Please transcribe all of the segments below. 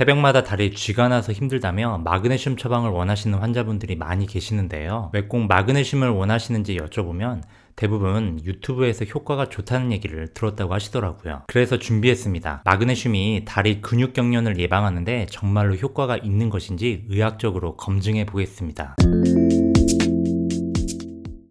새벽마다 다리에 쥐가 나서 힘들다며 마그네슘 처방을 원하시는 환자분들이 많이 계시는데요. 왜 꼭 마그네슘을 원하시는지 여쭤보면 대부분 유튜브에서 효과가 좋다는 얘기를 들었다고 하시더라고요. 그래서 준비했습니다. 마그네슘이 다리 근육 경련을 예방하는데 정말로 효과가 있는 것인지 의학적으로 검증해 보겠습니다.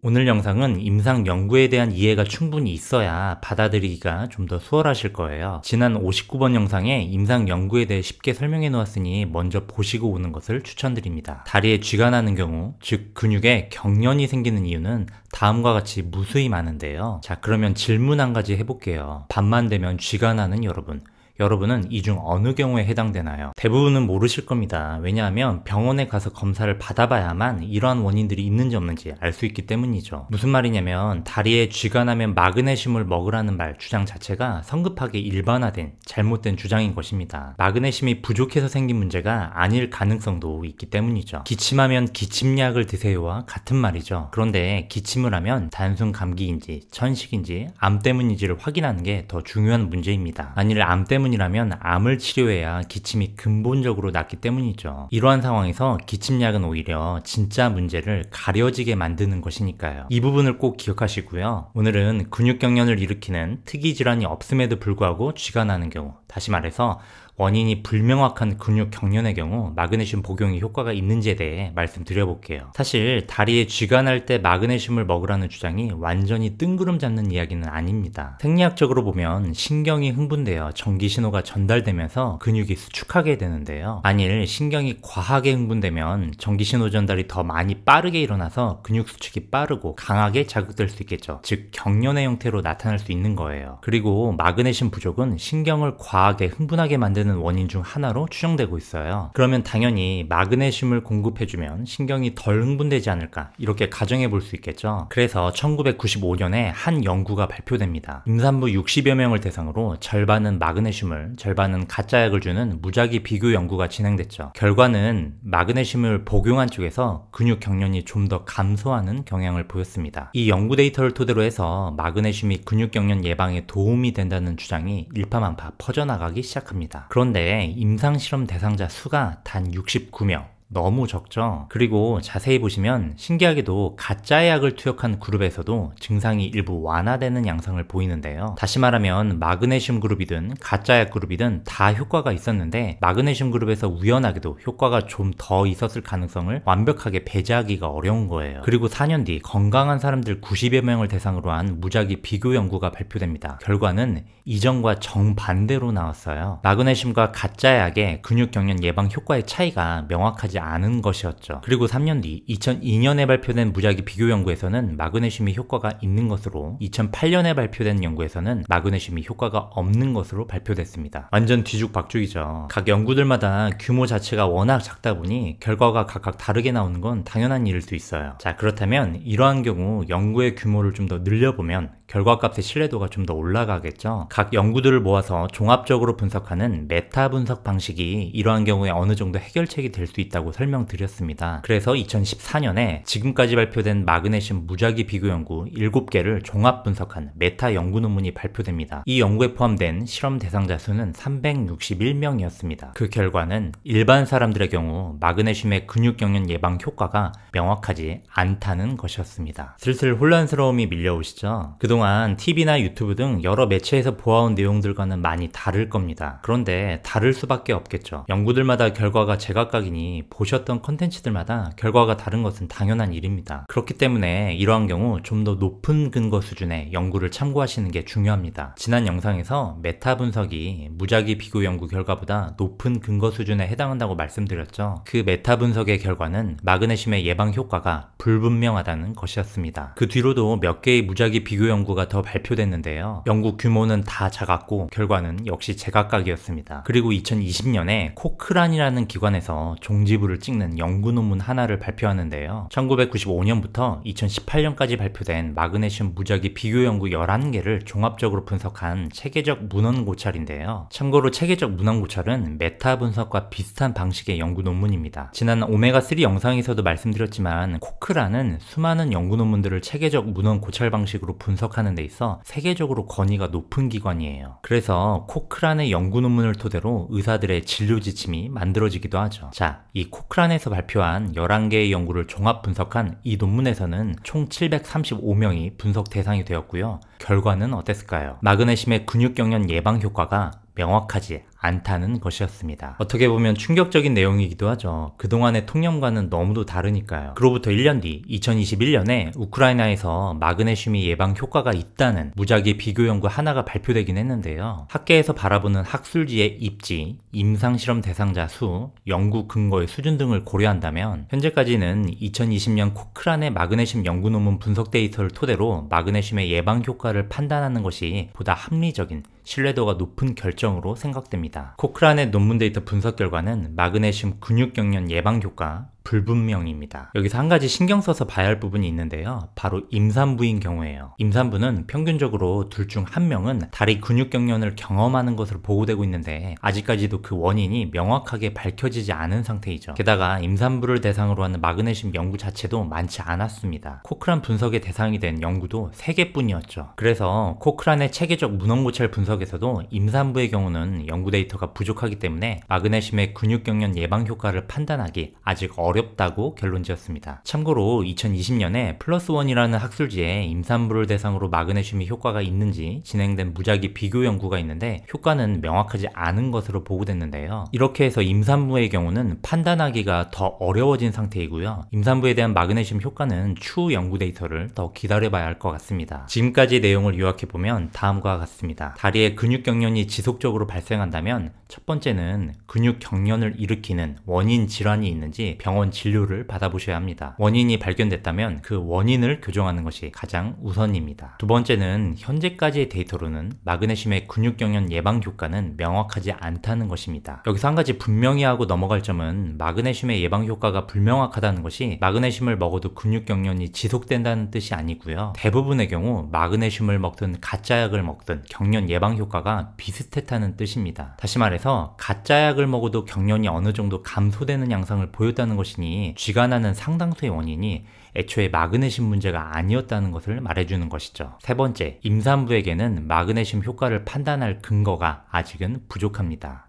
오늘 영상은 임상 연구에 대한 이해가 충분히 있어야 받아들이기가 좀 더 수월하실 거예요. 지난 59번 영상에 임상 연구에 대해 쉽게 설명해 놓았으니 먼저 보시고 오는 것을 추천드립니다. 다리에 쥐가 나는 경우, 즉 근육에 경련이 생기는 이유는 다음과 같이 무수히 많은데요. 자, 그러면 질문 한 가지 해볼게요. 밤만 되면 쥐가 나는 여러분, 여러분은 이 중 어느 경우에 해당되나요? 대부분은 모르실 겁니다. 왜냐하면 병원에 가서 검사를 받아봐야만 이러한 원인들이 있는지 없는지 알 수 있기 때문이죠. 무슨 말이냐면 다리에 쥐가 나면 마그네슘을 먹으라는 말 주장 자체가 성급하게 일반화된 잘못된 주장인 것입니다. 마그네슘이 부족해서 생긴 문제가 아닐 가능성도 있기 때문이죠. 기침하면 기침약을 드세요와 같은 말이죠. 그런데 기침을 하면 단순 감기인지 천식인지 암 때문인지를 확인하는 게 더 중요한 문제입니다. 만일 암 때문 때문이라면 암을 치료해야 기침이 근본적으로 낫기 때문이죠. 이러한 상황에서 기침약은 오히려 진짜 문제를 가려지게 만드는 것이니까요. 이 부분을 꼭 기억하시고요. 오늘은 근육경련을 일으키는 특이 질환이 없음에도 불구하고 쥐가 나는 경우 다시 말해서 원인이 불명확한 근육 경련의 경우 마그네슘 복용이 효과가 있는지에 대해 말씀드려볼게요. 사실 다리에 쥐가 날 때 마그네슘을 먹으라는 주장이 완전히 뜬구름 잡는 이야기는 아닙니다. 생리학적으로 보면 신경이 흥분되어 전기 신호가 전달되면서 근육이 수축하게 되는데요. 만일 신경이 과하게 흥분되면 전기 신호 전달이 더 많이 빠르게 일어나서 근육 수축이 빠르고 강하게 자극될 수 있겠죠. 즉 경련의 형태로 나타날 수 있는 거예요. 그리고 마그네슘 부족은 신경을 과 과하게 흥분하게 만드는 원인 중 하나로 추정되고 있어요. 그러면 당연히 마그네슘을 공급해주면 신경이 덜 흥분되지 않을까 이렇게 가정해 볼 수 있겠죠. 그래서 1995년에 한 연구가 발표됩니다. 임산부 60여 명을 대상으로 절반은 마그네슘을 절반은 가짜약을 주는 무작위 비교 연구가 진행됐죠. 결과는 마그네슘을 복용한 쪽에서 근육 경련이 좀 더 감소하는 경향을 보였습니다. 이 연구 데이터를 토대로 해서 마그네슘이 근육 경련 예방에 도움이 된다는 주장이 일파만파 퍼져나 빠져나가기 시작합니다. 그런데 임상실험 대상자 수가 단 69명, 너무 적죠. 그리고 자세히 보시면 신기하게도 가짜 약을 투약한 그룹에서도 증상이 일부 완화되는 양상을 보이는데요. 다시 말하면 마그네슘 그룹이든 가짜 약 그룹이든 다 효과가 있었는데 마그네슘 그룹에서 우연하게도 효과가 좀 더 있었을 가능성을 완벽하게 배제하기가 어려운 거예요. 그리고 4년 뒤 건강한 사람들 90여 명을 대상으로 한 무작위 비교 연구가 발표됩니다. 결과는 이전과 정반대로 나왔어요. 마그네슘과 가짜 약의 근육 경련 예방 효과의 차이가 명확하지 않은 것이었죠. 그리고 3년 뒤 2002년에 발표된 무작위 비교 연구에서는 마그네슘이 효과가 있는 것으로 2008년에 발표된 연구에서는 마그네슘이 효과가 없는 것으로 발표됐습니다. 완전 뒤죽박죽이죠. 각 연구들마다 규모 자체가 워낙 작다 보니 결과가 각각 다르게 나오는 건 당연한 일일 수 있어요. 자 그렇다면 이러한 경우 연구의 규모를 좀 더 늘려보면 결과값의 신뢰도가 좀 더 올라가겠죠. 각 연구들을 모아서 종합적으로 분석하는 메타 분석 방식이 이러한 경우에 어느 정도 해결책이 될 수 있다고 설명드렸습니다. 그래서 2014년에 지금까지 발표된 마그네슘 무작위 비교 연구 7개를 종합 분석한 메타 연구 논문이 발표됩니다. 이 연구에 포함된 실험 대상자 수는 361명이었습니다. 그 결과는 일반 사람들의 경우 마그네슘의 근육 경련 예방 효과가 명확하지 않다는 것이었습니다. 슬슬 혼란스러움이 밀려오시죠. 그동안 그동안 TV나 유튜브 등 여러 매체에서 보아온 내용들과는 많이 다를 겁니다. 그런데 다를 수밖에 없겠죠. 연구들마다 결과가 제각각이니 보셨던 컨텐츠들마다 결과가 다른 것은 당연한 일입니다. 그렇기 때문에 이러한 경우 좀 더 높은 근거 수준의 연구를 참고하시는 게 중요합니다. 지난 영상에서 메타 분석이 무작위 비교 연구 결과보다 높은 근거 수준에 해당한다고 말씀드렸죠. 그 메타 분석의 결과는 마그네슘의 예방 효과가 불분명하다는 것이었습니다. 그 뒤로도 몇 개의 무작위 비교 연구 연구가 더 발표됐는데요. 연구 규모는 다 작았고 결과는 역시 제각각이었습니다. 그리고 2020년에 코크란이라는 기관에서 종지부를 찍는 연구 논문 하나를 발표하는데요. 1995년부터 2018년까지 발표된 마그네슘 무작위 비교 연구 11개를 종합적으로 분석한 체계적 문헌 고찰인데요. 참고로 체계적 문헌 고찰은 메타 분석과 비슷한 방식의 연구 논문입니다. 지난 오메가3 영상에서도 말씀드렸지만 코크란은 수많은 연구 논문들을 체계적 문헌 고찰 방식으로 분석한 분석하는 데 있어 세계적으로 권위가 높은 기관이에요. 그래서 코크란의 연구 논문을 토대로 의사들의 진료 지침이 만들어지기도 하죠. 자, 이 코크란에서 발표한 11개의 연구를 종합 분석한 이 논문에서는 총 735명이 분석 대상이 되었고요. 결과는 어땠을까요? 마그네슘의 근육 경련 예방 효과가 명확하지 않다는 것이었습니다. 어떻게 보면 충격적인 내용이기도 하죠. 그동안의 통념과는 너무도 다르니까요. 그로부터 1년 뒤 2021년에 우크라이나에서 마그네슘이 예방 효과가 있다는 무작위 비교 연구 하나가 발표되긴 했는데요. 학계에서 바라보는 학술지의 입지, 임상실험 대상자 수, 연구 근거의 수준 등을 고려한다면 현재까지는 2020년 코크란의 마그네슘 연구 논문 분석 데이터를 토대로 마그네슘의 예방 효과를 판단하는 것이 보다 합리적인 신뢰도가 높은 결정으로 생각됩니다. 있니다 코크란의 논문 데이터 분석 결과는 마그네슘 근육 경련 예방 효과, 불분명입니다. 여기서 한 가지 신경 써서 봐야 할 부분이 있는데요. 바로 임산부인 경우에요. 임산부는 평균적으로 둘 중 한 명은 다리 근육 경련을 경험하는 것으로 보고되고 있는데 아직까지도 그 원인이 명확하게 밝혀지지 않은 상태이죠. 게다가 임산부를 대상으로 하는 마그네슘 연구 자체도 많지 않았습니다. 코크란 분석의 대상이 된 연구도 3개뿐이었죠. 그래서 코크란의 체계적 문헌고찰 분석에서도 임산부의 경우는 연구 데이터가 부족하기 때문에 마그네슘의 근육 경련 예방 효과를 판단하기 아직 어려 어렵다고 결론 지었습니다. 참고로 2020년에 플러스원이라는 학술지에 임산부를 대상으로 마그네슘이 효과가 있는지 진행된 무작위 비교 연구가 있는데 효과는 명확하지 않은 것으로 보고됐는데요. 이렇게 해서 임산부의 경우는 판단하기가 더 어려워진 상태이고요. 임산부에 대한 마그네슘 효과는 추후 연구 데이터를 더 기다려봐야 할 것 같습니다. 지금까지 내용을 요약해보면 다음과 같습니다. 다리의 근육 경련이 지속적으로 발생한다면 첫 번째는 근육 경련을 일으키는 원인 질환이 있는지 병원 진료를 받아보셔야 합니다. 원인이 발견됐다면 그 원인을 교정하는 것이 가장 우선입니다. 두 번째는 현재까지의 데이터로는 마그네슘의 근육 경련 예방 효과는 명확하지 않다는 것입니다. 여기서 한 가지 분명히 하고 넘어갈 점은 마그네슘의 예방 효과가 불명확하다는 것이 마그네슘을 먹어도 근육 경련이 지속된다는 뜻이 아니고요. 대부분의 경우 마그네슘을 먹든 가짜약을 먹든 경련 예방 효과가 비슷했다는 뜻입니다. 다시 말해 나라에서 가짜 약을 먹어도 경련이 어느 정도 감소되는 양상을 보였다는 것이니 쥐가 나는 상당수의 원인이 애초에 마그네슘 문제가 아니었다는 것을 말해주는 것이죠. 세 번째, 임산부에게는 마그네슘 효과를 판단할 근거가 아직은 부족합니다.